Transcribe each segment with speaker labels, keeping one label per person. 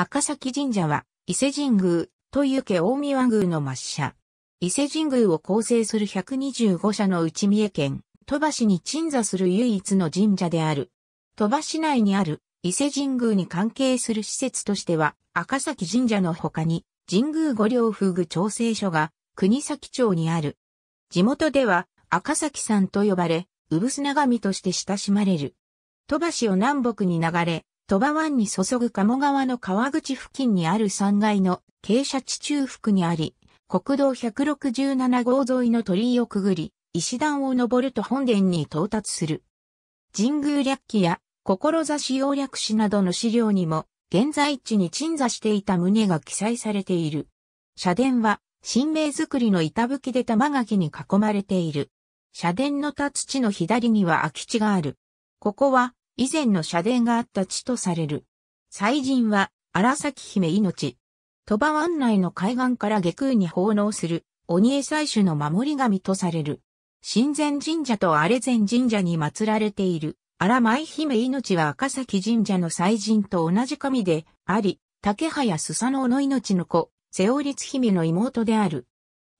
Speaker 1: 赤崎神社は、伊勢神宮、という家大宮宮の抹社。伊勢神宮を構成する125社のうち三重県、鳥羽市に鎮座する唯一の神社である。鳥羽市内にある伊勢神宮に関係する施設としては、赤崎神社の他に、神宮御陵風具調整所が、国崎町にある。地元では、赤崎さんと呼ばれ、産砂神として親しまれる。鳥羽市を南北に流れ、鳥羽湾に注ぐ鴨川の川口付近にある3階の傾斜地中腹にあり、国道167号沿いの鳥居をくぐり、石段を登ると本殿に到達する。神宮略記や志要略史などの資料にも、現在地に鎮座していた旨が記載されている。社殿は、神明造りの板吹きで玉垣に囲まれている。社殿の立つ地の左には空き地がある。ここは、以前の社殿があった地とされる。祭神は、荒崎姫命。鳥羽湾内の海岸から下空に奉納する、鬼江祭主の守り神とされる。神前神社と荒前神社に祀られている、荒舞姫命は赤崎神社の祭神と同じ神であり、竹早須佐ノの命の子、瀬尾律姫の妹である。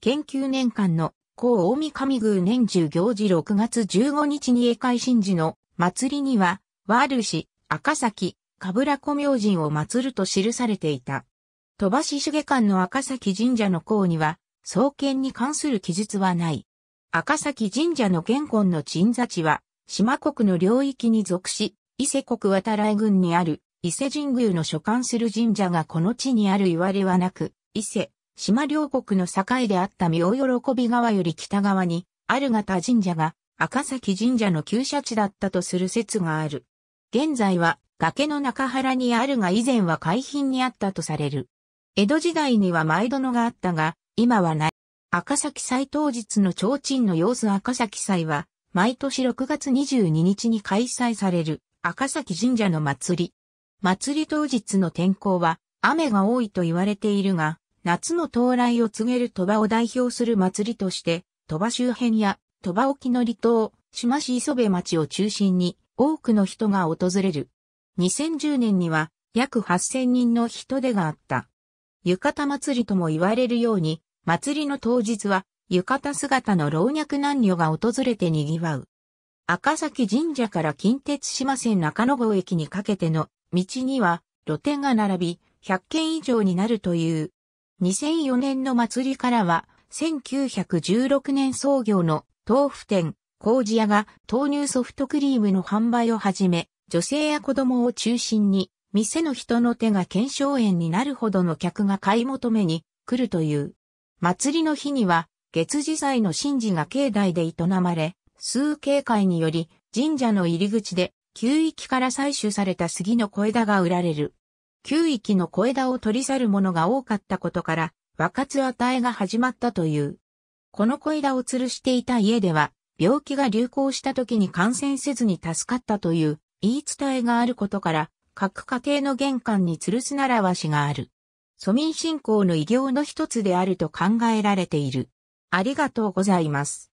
Speaker 1: 研究年間の、高大神宮年中行事6月15日に栄海神事の祭りには、ワール氏、赤崎、カブラコ明神を祀ると記されていた。鳥羽市主下館の赤崎神社の項には、創建に関する記述はない。赤崎神社の玄根の鎮座地は、島国の領域に属し、伊勢国渡来郡にある伊勢神宮の所管する神社がこの地にある言われはなく、伊勢、島両国の境であった妙喜び川より北側に、ある方神社が赤崎神社の旧社地だったとする説がある。現在は崖の中原にあるが以前は海浜にあったとされる。江戸時代には前殿があったが、今はない。赤崎祭当日の提灯の様子赤崎祭は、毎年6月22日に開催される赤崎神社の祭り。祭り当日の天候は雨が多いと言われているが、夏の到来を告げる鳥羽を代表する祭りとして、鳥羽周辺や鳥羽沖の離島、島市磯部町を中心に多くの人が訪れる。2010年には約8000人の人出があった。浴衣祭りとも言われるように、祭りの当日は浴衣姿の老若男女が訪れて賑わう。赤崎神社から近鉄島線中野郷駅にかけての道には露店が並び、100軒以上になるという。2004年の祭りからは、1916年創業の豆腐店、麹屋が豆乳ソフトクリームの販売をはじめ、女性や子供を中心に、店の人の手が検証園になるほどの客が買い求めに来るという。祭りの日には、月次祭の神事が境内で営まれ、数警戒により、神社の入り口で、旧域から採取された杉の小枝が売られる。旧域の小枝を取り去る者が多かったことから、若津与えが始まったという。この小枝を吊るしていた家では、病気が流行した時に感染せずに助かったという言い伝えがあることから、各家庭の玄関に吊るすならわしがある。庶民信仰の異業の一つであると考えられている。ありがとうございます。